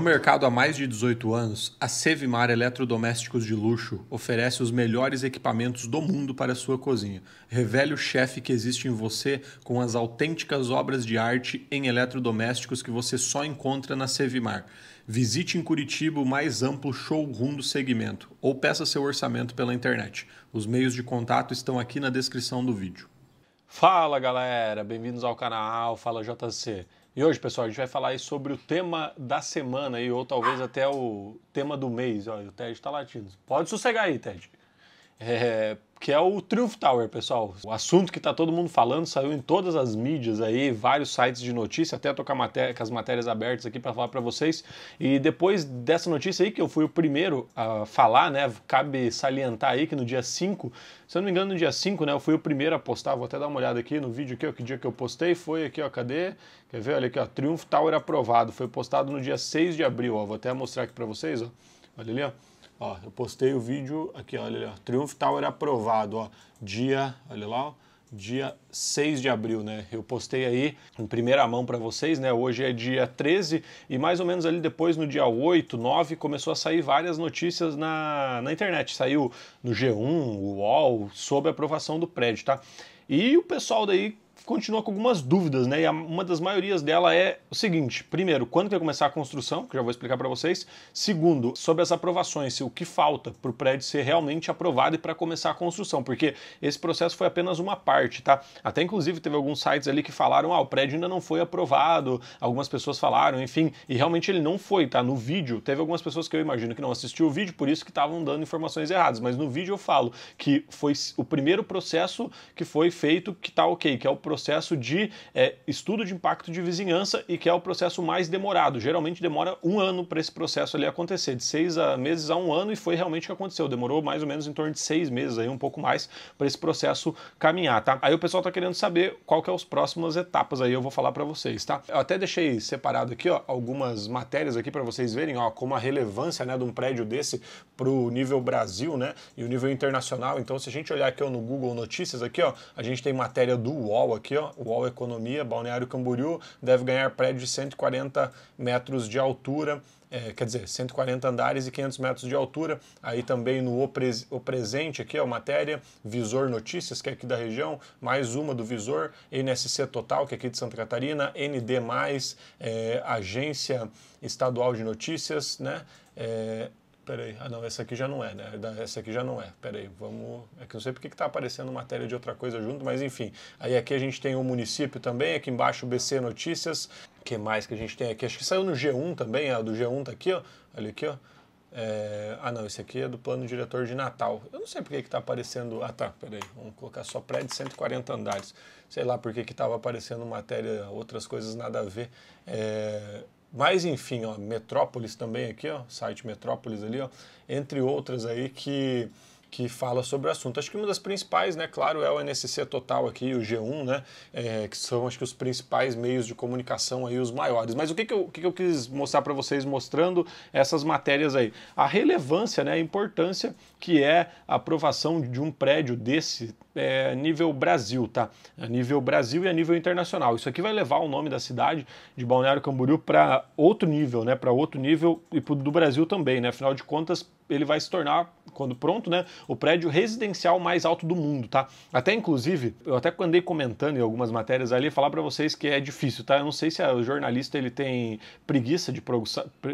No mercado há mais de 18 anos, a Sevimar Eletrodomésticos de Luxo oferece os melhores equipamentos do mundo para sua cozinha. Revele o chefe que existe em você com as autênticas obras de arte em eletrodomésticos que você só encontra na Sevimar. Visite em Curitiba o mais amplo showroom do segmento ou peça seu orçamento pela internet. Os meios de contato estão aqui na descrição do vídeo. Fala galera, bem-vindos ao canal Fala JC. E hoje, pessoal, a gente vai falar sobre o tema da semana aí ou talvez até o tema do mês. Olha, o Ted está latindo. Pode sossegar aí, Ted. É, que é o Triumph Tower, pessoal. O assunto que está todo mundo falando saiu em todas as mídias aí, vários sites de notícia, até tocar com as matérias abertas aqui para falar para vocês. E depois dessa notícia aí, que eu fui o primeiro a falar, né? Cabe salientar aí que no dia 5, se eu não me engano, no dia 5, né? Eu fui o primeiro a postar, vou até dar uma olhada aqui no vídeo aqui, ó, que dia que eu postei foi aqui, ó, cadê? Quer ver? Olha aqui, ó, Triumph Tower aprovado. Foi postado no dia 6 de abril, ó. Vou até mostrar aqui para vocês, ó. Olha ali, ó. Ó, eu postei o vídeo aqui, olha, ó, Triumph Tower é aprovado, ó, dia, olha lá, ó, dia 6 de abril, né? Eu postei aí em primeira mão para vocês, né? Hoje é dia 13 e mais ou menos ali depois, no dia 8, 9, começou a sair várias notícias na, na internet. Saiu no G1, o UOL, sobre a aprovação do prédio, tá? E o pessoal daí continua com algumas dúvidas, né? E uma das maiorias dela é o seguinte: primeiro, quando que vai começar a construção, que já vou explicar para vocês. Segundo, sobre as aprovações, se o que falta para o prédio ser realmente aprovado e para começar a construção, porque esse processo foi apenas uma parte, tá? Até inclusive teve alguns sites ali que falaram: ah, o prédio ainda não foi aprovado, algumas pessoas falaram, enfim, e realmente ele não foi, tá? No vídeo, teve algumas pessoas que eu imagino que não assistiu o vídeo, por isso que estavam dando informações erradas, mas no vídeo eu falo que foi o primeiro processo que foi feito que tá ok, que é o processo processo de é, estudo de impacto de vizinhança e que é o processo mais demorado. Geralmente demora um ano para esse processo ali acontecer, de seis a meses a um ano, e foi realmente o que aconteceu. Demorou mais ou menos em torno de seis meses, aí, um pouco mais, para esse processo caminhar, tá? Aí o pessoal está querendo saber qual que é as próximas etapas aí, eu vou falar para vocês, tá? Eu até deixei separado aqui, ó, algumas matérias aqui para vocês verem, ó, como a relevância, né, de um prédio desse pro nível Brasil, né, e o nível internacional. Então, se a gente olhar aqui ó, no Google Notícias aqui, ó, a gente tem matéria do UOL aqui, aqui, ó, UOL Economia, Balneário Camboriú, deve ganhar prédio de 140 metros de altura, é, quer dizer, 140 andares e 500 metros de altura. Aí também no o, o Presente, aqui, ó, matéria, Visor Notícias, que é aqui da região, mais uma do Visor, NSC Total, que é aqui de Santa Catarina, ND+, é, Agência Estadual de Notícias, né, é, peraí. Ah, não, essa aqui já não é, né? Essa aqui já não é. Peraí, vamos. É que não sei porque está aparecendo matéria de outra coisa junto, mas enfim. Aí aqui a gente tem o município também, aqui embaixo BC Notícias. O que mais que a gente tem aqui? Acho que saiu no G1 também, a do G1 tá aqui, ó. Olha aqui, ó. É... Ah, não, esse aqui é do plano diretor de Natal. Eu não sei porque que tá aparecendo... Ah, tá, peraí. Vamos colocar só prédio de 140 andares. Sei lá porque que tava aparecendo matéria, outras coisas nada a ver. É... Mas enfim, ó, Metrópolis também aqui, ó, site Metrópolis ali, ó, entre outras aí que que fala sobre o assunto. Acho que uma das principais, né, claro, é o NSC Total aqui, o G1, né, é, que são acho que os principais meios de comunicação aí, os maiores. Mas o que, que, eu, que, que eu quis mostrar para vocês mostrando essas matérias aí? A relevância, né, a importância que é a aprovação de um prédio desse é, nível Brasil, tá? A nível Brasil e a nível internacional. Isso aqui vai levar o nome da cidade de Balneário Camboriú para outro nível, né? Para outro nível e do Brasil também, né? Afinal de contas, ele vai se tornar, quando pronto, né, o prédio residencial mais alto do mundo, tá? Até inclusive, eu até andei comentando em algumas matérias ali, falar para vocês que é difícil, tá? Eu não sei se o jornalista ele tem preguiça de,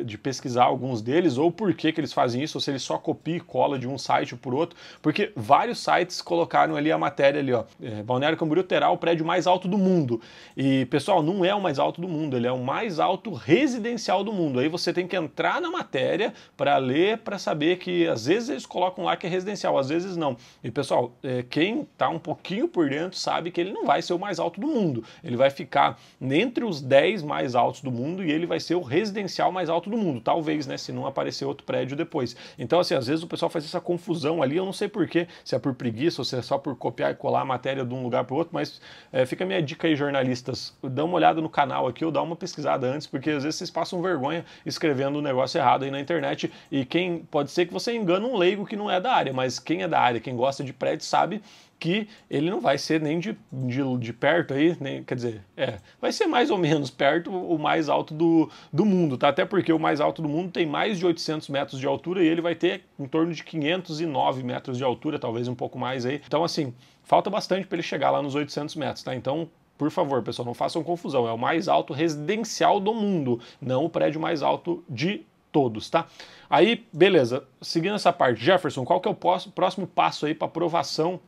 de pesquisar alguns deles ou por que que eles fazem isso, ou se ele só copia e cola de um site por outro, porque vários sites colocaram ali a matéria ali, ó. É, Balneário Camboriú terá o prédio mais alto do mundo. E, pessoal, não é o mais alto do mundo, ele é o mais alto residencial do mundo. Aí você tem que entrar na matéria para ler, para saber que às vezes eles colocam lá que é residencial, às vezes não. E, pessoal, é, quem está um pouquinho por dentro sabe que ele não vai ser o mais alto do mundo. Ele vai ficar entre os 10 mais altos do mundo e ele vai ser o residencial mais alto do mundo, talvez, né? Se não aparecer outro prédio depois. Então, assim, às vezes o pessoal faz essa confusão ali, eu não sei porquê, se é por preguiça ou se é só por copiar e colar a matéria de um lugar para o outro, mas é, fica a minha dica aí, jornalistas. Dá uma olhada no canal aqui ou dá uma pesquisada antes, porque às vezes vocês passam vergonha escrevendo um negócio errado aí na internet. E quem pode ser que você engane um leigo que não é da área, mas quem é da área, quem gosta de prédio, sabe que ele não vai ser nem de, de, de, perto aí, nem, quer dizer, é, vai ser mais ou menos perto o mais alto do, do mundo, tá? Até porque o mais alto do mundo tem mais de 800 metros de altura e ele vai ter em torno de 509 metros de altura, talvez um pouco mais aí. Então, assim, falta bastante para ele chegar lá nos 800 metros, tá? Então, por favor, pessoal, não façam confusão. É o mais alto residencial do mundo, não o prédio mais alto de todos, tá? Aí, beleza. Seguindo essa parte, Jefferson, qual que é o próximo passo aí para aprovação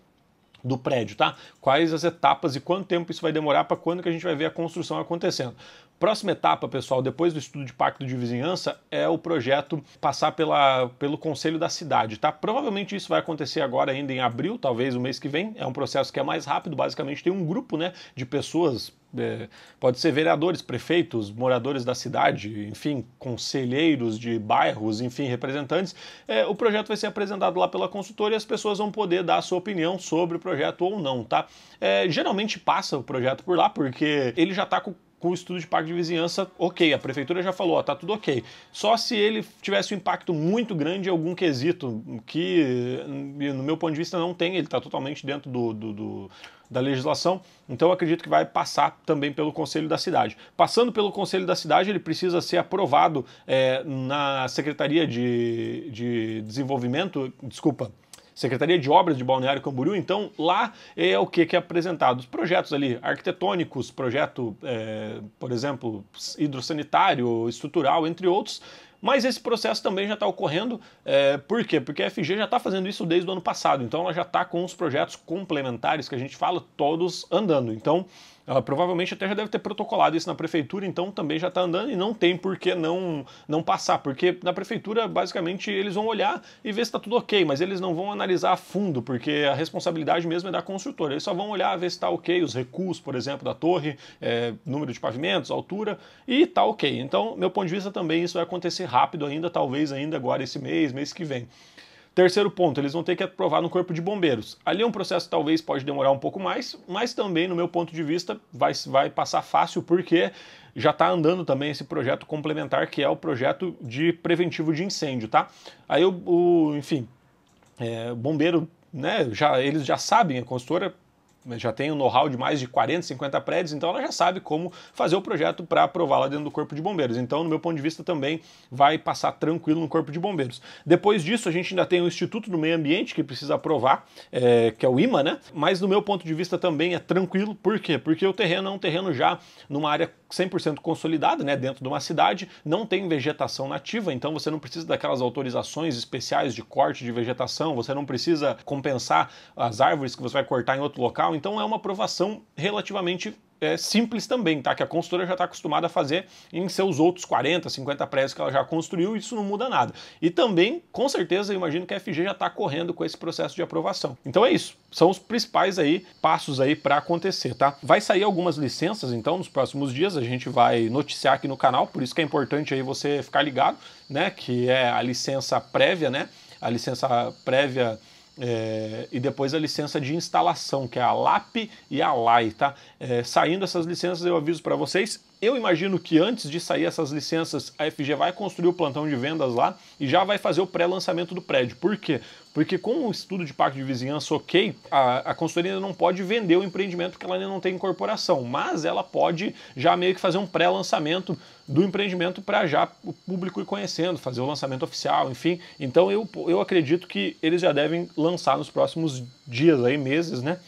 do prédio, tá? Quais as etapas e quanto tempo isso vai demorar para quando que a gente vai ver a construção acontecendo. Próxima etapa, pessoal, depois do estudo de pacto de vizinhança, é o projeto passar pela, pelo conselho da cidade, tá? Provavelmente isso vai acontecer agora ainda em abril, talvez o mês que vem. É um processo que é mais rápido, basicamente tem um grupo, né, de pessoas é, pode ser vereadores, prefeitos, moradores da cidade, enfim, conselheiros de bairros, enfim, representantes. É, o projeto vai ser apresentado lá pela consultora e as pessoas vão poder dar a sua opinião sobre o projeto ou não, tá? É, geralmente passa o projeto por lá porque ele já está com com o estudo de impacto de vizinhança, ok, a prefeitura já falou, ó, tá tudo ok. Só se ele tivesse um impacto muito grande em algum quesito, que eh, no meu ponto de vista não tem, ele está totalmente dentro do, do, do, da legislação, então eu acredito que vai passar também pelo Conselho da Cidade. Passando pelo Conselho da Cidade, ele precisa ser aprovado é, na Secretaria de, de Desenvolvimento, desculpa, Secretaria de Obras de Balneário Camboriú, então lá é o que, é apresentado? Os projetos ali arquitetônicos, projeto, é, por exemplo, hidrossanitário, estrutural, entre outros, mas esse processo também já está ocorrendo, é, por quê? Porque a FG já está fazendo isso desde o ano passado, então ela já está com os projetos complementares que a gente fala todos andando. Então, ela ah, provavelmente até já deve ter protocolado isso na prefeitura, então também já está andando e não tem por que não, não passar, porque na prefeitura, basicamente, eles vão olhar e ver se está tudo ok, mas eles não vão analisar a fundo, porque a responsabilidade mesmo é da construtora. Eles só vão olhar, ver se está ok, os recursos, por exemplo, da torre, é, número de pavimentos, altura, e está ok. Então, meu ponto de vista também, isso vai acontecer rápido ainda, talvez ainda agora esse mês, mês que vem. Terceiro ponto, eles vão ter que aprovar no Corpo de Bombeiros. Ali é um processo talvez pode demorar um pouco mais, mas também, no meu ponto de vista, vai, vai passar fácil porque já está andando também esse projeto complementar que é o projeto de preventivo de incêndio, tá? Aí o, o enfim, é, bombeiro, né? Já eles já sabem a consultora já tem um know-how de mais de 40, 50 prédios, então ela já sabe como fazer o projeto para aprovar lá dentro do Corpo de Bombeiros. Então, no meu ponto de vista, também vai passar tranquilo no Corpo de Bombeiros. Depois disso, a gente ainda tem o Instituto do Meio Ambiente, que precisa aprovar, é, que é o IMA, né? Mas, no meu ponto de vista, também é tranquilo. Por quê? Porque o terreno é um terreno já numa área 100% consolidado, né, dentro de uma cidade, não tem vegetação nativa, então você não precisa daquelas autorizações especiais de corte de vegetação, você não precisa compensar as árvores que você vai cortar em outro local, então é uma aprovação relativamente é, simples também, tá? Que a consultora já está acostumada a fazer em seus outros 40, 50 prédios que ela já construiu, isso não muda nada. E também, com certeza, eu imagino que a FG já está correndo com esse processo de aprovação. Então é isso. São os principais aí passos aí para acontecer, tá? Vai sair algumas licenças, então, nos próximos dias, a gente vai noticiar aqui no canal, por isso que é importante aí você ficar ligado, né? Que é a licença prévia, né? A licença prévia é, e depois a licença de instalação, que é a LAP e a LAI, tá? É, saindo essas licenças, eu aviso para vocês, eu imagino que antes de sair essas licenças, a FG vai construir o plantão de vendas lá e já vai fazer o pré-lançamento do prédio. Por quê? Porque com o estudo de pacto de vizinhança ok, a, a consultoria ainda não pode vender o empreendimento que ela ainda não tem incorporação, mas ela pode já meio que fazer um pré-lançamento do empreendimento para já o público ir conhecendo, fazer o lançamento oficial, enfim. Então eu, eu acredito que eles já devem lançar nos próximos dias aí, meses, né?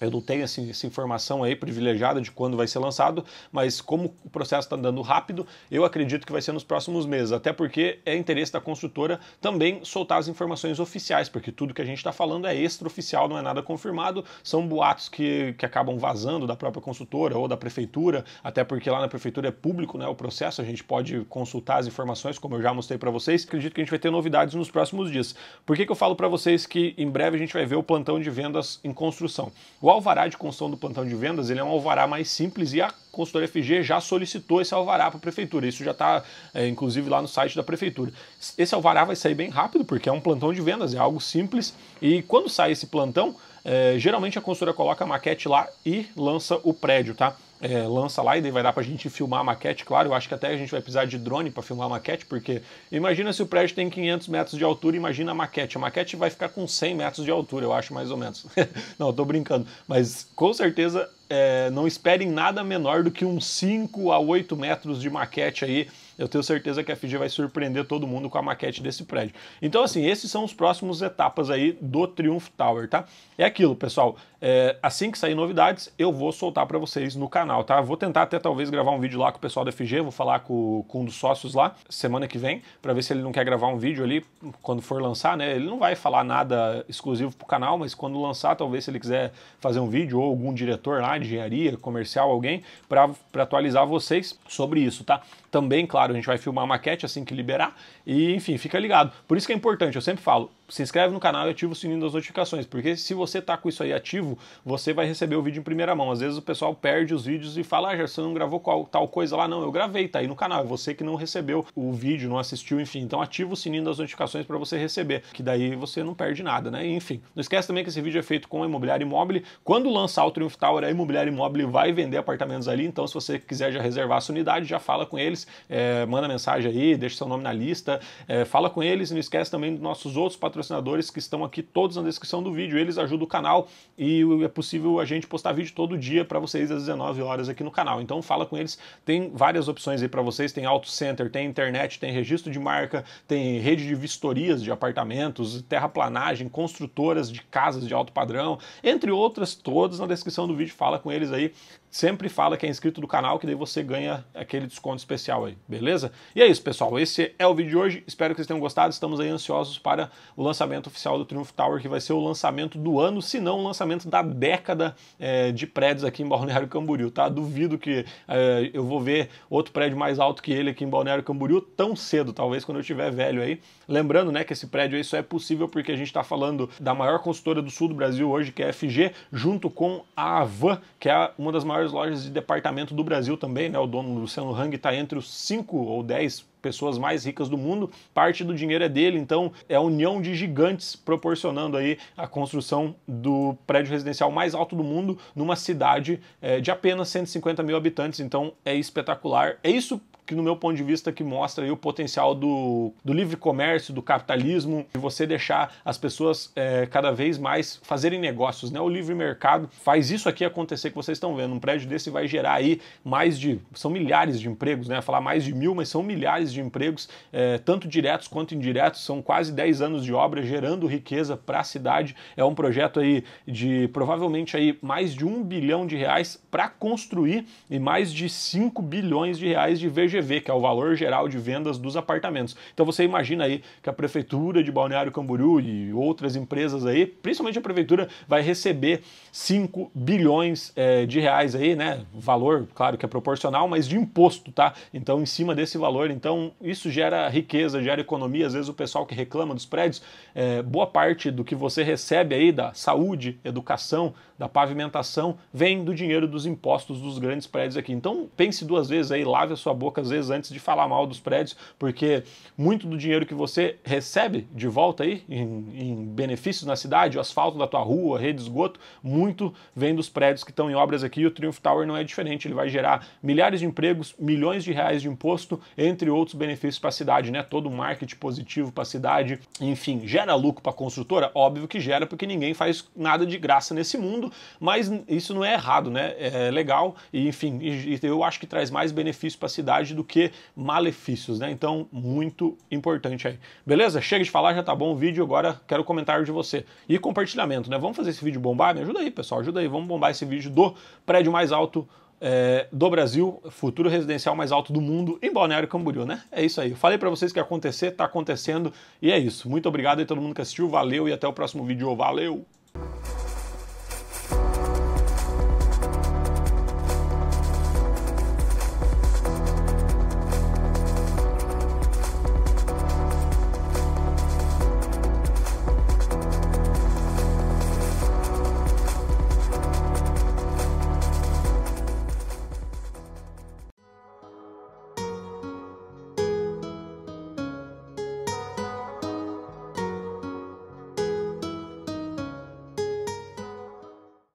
Eu não tenho assim, essa informação aí privilegiada de quando vai ser lançado, mas como o processo está andando rápido, eu acredito que vai ser nos próximos meses, até porque é interesse da construtora também soltar as informações oficiais, porque tudo que a gente está falando é extraoficial, não é nada confirmado, são boatos que, que acabam vazando da própria consultora ou da prefeitura, até porque lá na prefeitura é público né, o processo, a gente pode consultar as informações, como eu já mostrei para vocês. Acredito que a gente vai ter novidades nos próximos dias. Por que, que eu falo para vocês que em breve a gente vai ver o plantão de vendas em construção? O alvará de construção do plantão de vendas ele é um alvará mais simples e a consultoria FG já solicitou esse alvará para a prefeitura. Isso já está, é, inclusive, lá no site da prefeitura. Esse alvará vai sair bem rápido, porque é um plantão de vendas, é algo simples. E quando sai esse plantão, é, geralmente a consultora coloca a maquete lá e lança o prédio, tá? É, lança lá e daí vai dar pra gente filmar a maquete, claro. Eu acho que até a gente vai precisar de drone para filmar a maquete, porque imagina se o prédio tem 500 metros de altura, imagina a maquete. A maquete vai ficar com 100 metros de altura, eu acho, mais ou menos. não, tô brincando. Mas com certeza é, não esperem nada menor do que uns 5 a 8 metros de maquete aí eu tenho certeza que a FG vai surpreender todo mundo com a maquete desse prédio. Então, assim, esses são os próximos etapas aí do Triumph Tower, tá? É aquilo, pessoal. É, assim que sair novidades, eu vou soltar para vocês no canal, tá? Vou tentar até talvez gravar um vídeo lá com o pessoal da FG, vou falar com, com um dos sócios lá semana que vem, para ver se ele não quer gravar um vídeo ali quando for lançar, né? Ele não vai falar nada exclusivo pro canal, mas quando lançar, talvez se ele quiser fazer um vídeo ou algum diretor lá de engenharia, comercial, alguém, para atualizar vocês sobre isso, tá? também, claro, a gente vai filmar a maquete assim que liberar. E enfim, fica ligado. Por isso que é importante, eu sempre falo, se inscreve no canal e ativa o sininho das notificações, porque se você tá com isso aí ativo, você vai receber o vídeo em primeira mão. Às vezes o pessoal perde os vídeos e fala: "Ah, Gerson, não gravou qual, tal coisa lá". Não, eu gravei, tá aí no canal. É você que não recebeu o vídeo, não assistiu, enfim. Então ativa o sininho das notificações para você receber, que daí você não perde nada, né? Enfim, não esquece também que esse vídeo é feito com a Imobiliária Imóvel. Quando lançar o Triumph Tower, a Imobiliária Imóvel vai vender apartamentos ali, então se você quiser já reservar a sua unidade, já fala com eles é, manda mensagem aí, deixa seu nome na lista, é, fala com eles e não esquece também dos nossos outros patrocinadores que estão aqui todos na descrição do vídeo. Eles ajudam o canal e é possível a gente postar vídeo todo dia para vocês às 19 horas aqui no canal. Então fala com eles, tem várias opções aí para vocês, tem auto center, tem internet, tem registro de marca, tem rede de vistorias de apartamentos, terraplanagem, construtoras de casas de alto padrão, entre outras todas na descrição do vídeo, fala com eles aí sempre fala que é inscrito do canal, que daí você ganha aquele desconto especial aí, beleza? E é isso, pessoal. Esse é o vídeo de hoje. Espero que vocês tenham gostado. Estamos aí ansiosos para o lançamento oficial do Triumph Tower, que vai ser o lançamento do ano, se não o lançamento da década é, de prédios aqui em Balneário Camboriú, tá? Duvido que é, eu vou ver outro prédio mais alto que ele aqui em Balneário Camboriú tão cedo, talvez quando eu estiver velho aí. Lembrando, né, que esse prédio aí só é possível porque a gente está falando da maior consultora do sul do Brasil hoje, que é a FG, junto com a Avan, que é uma das maiores maiores lojas de departamento do Brasil também, né? O dono Luciano Hang está entre os cinco ou dez pessoas mais ricas do mundo, parte do dinheiro é dele, então é a união de gigantes proporcionando aí a construção do prédio residencial mais alto do mundo numa cidade é, de apenas 150 mil habitantes, então é espetacular. É isso que no meu ponto de vista que mostra o potencial do, do livre comércio, do capitalismo, de você deixar as pessoas é, cada vez mais fazerem negócios, né? O livre mercado faz isso aqui acontecer que vocês estão vendo. Um prédio desse vai gerar aí mais de, são milhares de empregos, né? Falar mais de mil, mas são milhares de de empregos, é, tanto diretos quanto indiretos, são quase 10 anos de obra gerando riqueza para a cidade. É um projeto aí de provavelmente aí mais de um bilhão de reais para construir e mais de 5 bilhões de reais de VGV, que é o valor geral de vendas dos apartamentos. Então você imagina aí que a prefeitura de Balneário Camboriú e outras empresas aí, principalmente a prefeitura, vai receber 5 bilhões é, de reais aí, né? Valor, claro que é proporcional, mas de imposto, tá? Então, em cima desse valor, então então, isso gera riqueza, gera economia. Às vezes, o pessoal que reclama dos prédios, é, boa parte do que você recebe aí da saúde, educação, da pavimentação, vem do dinheiro dos impostos dos grandes prédios aqui. Então, pense duas vezes aí, lave a sua boca às vezes antes de falar mal dos prédios, porque muito do dinheiro que você recebe de volta aí, em, em benefícios na cidade, o asfalto da tua rua, a rede de esgoto, muito vem dos prédios que estão em obras aqui. E o Triumph Tower não é diferente, ele vai gerar milhares de empregos, milhões de reais de imposto, entre outros outros benefícios para a cidade, né? Todo o marketing positivo para a cidade, enfim, gera lucro para a construtora? Óbvio que gera, porque ninguém faz nada de graça nesse mundo, mas isso não é errado, né? É legal e, enfim, eu acho que traz mais benefícios para a cidade do que malefícios, né? Então, muito importante aí. Beleza? Chega de falar, já tá bom o vídeo, agora quero o comentário de você. E compartilhamento, né? Vamos fazer esse vídeo bombar? Me ajuda aí, pessoal, ajuda aí, vamos bombar esse vídeo do prédio mais alto é, do Brasil, futuro residencial mais alto do mundo em Balneário Camboriú, né? É isso aí. Eu falei para vocês que ia acontecer, tá acontecendo e é isso. Muito obrigado a todo mundo que assistiu, valeu e até o próximo vídeo. Valeu!